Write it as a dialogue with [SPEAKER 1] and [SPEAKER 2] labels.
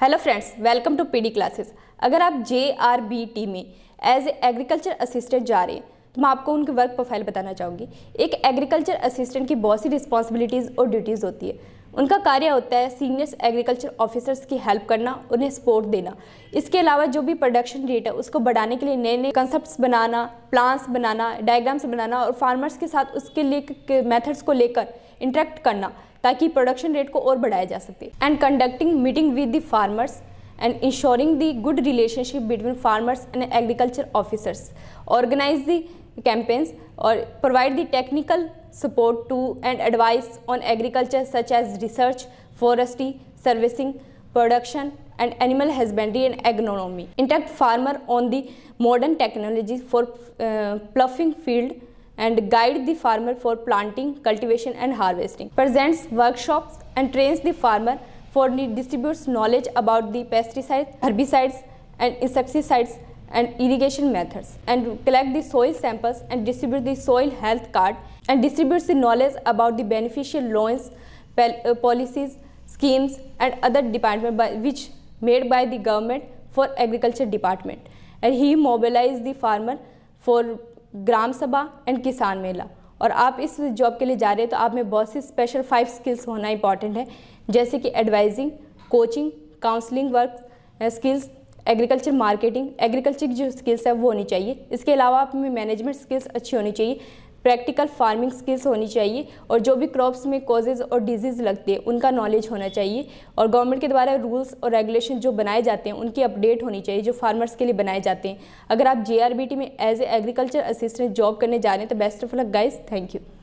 [SPEAKER 1] Hello friends welcome to PD classes अगर आप J R B T में as a agriculture assistant जा रहे हैं तो मैं आपको उनकी वर्क प्रोफाइल बताना चाहूँगी एक एग्रीकल्चर असिस्टेंट की बहुत सी रिस्पॉन्सिबिलिटीज़ और ड्यूटीज़ होती है उनका कार्य होता है सीनियर्स एग्रीकल्चर ऑफिसर्स की हेल्प करना उन्हें सपोर्ट देना इसके अलावा जो भी प्रोडक्शन रेट है उसको बढ़ाने के लिए नए नए कंसेप्ट बनाना प्लान्स बनाना डायग्राम्स बनाना और फार्मर्स के साथ उसके लिए मेथड्स को लेकर इंटरेक्ट करना ताकि प्रोडक्शन रेट को और बढ़ाया जा सके and conducting meeting with the farmers and ensuring the good relationship between farmers and agriculture officers organize the campaigns और provide the technical support to and advice on agriculture such as research forestry servicing production and animal husbandry and agronomy intact farmer on the modern technology for ploughing field and guide the farmer for planting, cultivation and harvesting. Presents workshops and trains the farmer for distributes knowledge about the pesticides, herbicides and insecticides and irrigation methods and collect the soil samples and distribute the soil health card and distributes the knowledge about the beneficial loans, uh, policies, schemes and other department which made by the government for agriculture department and he mobilized the farmer for Gram Sabha and किसान मेला और आप इस job के लिए जा रहे हैं तो आप में बहुत सी स्पेशल फाइव स्किल्स होना इंपॉर्टेंट है जैसे कि advising coaching counselling work skills agriculture marketing agriculture की जो स्किल्स है वो होनी चाहिए इसके अलावा आप में मैनेजमेंट स्किल्स अच्छी होनी चाहिए प्रैक्टिकल फार्मिंग स्किल्स होनी चाहिए और जो भी क्रॉप्स में कॉजेज़ और डिजीज़ लगते हैं उनका नॉलेज होना चाहिए और गवर्नमेंट के द्वारा रूल्स और रेगुलेशन जो बनाए जाते हैं उनकी अपडेट होनी चाहिए जो फार्मर्स के लिए बनाए जाते हैं अगर आप जे में as a agriculture assistant job करने जा रहे हैं तो best of luck guys thank you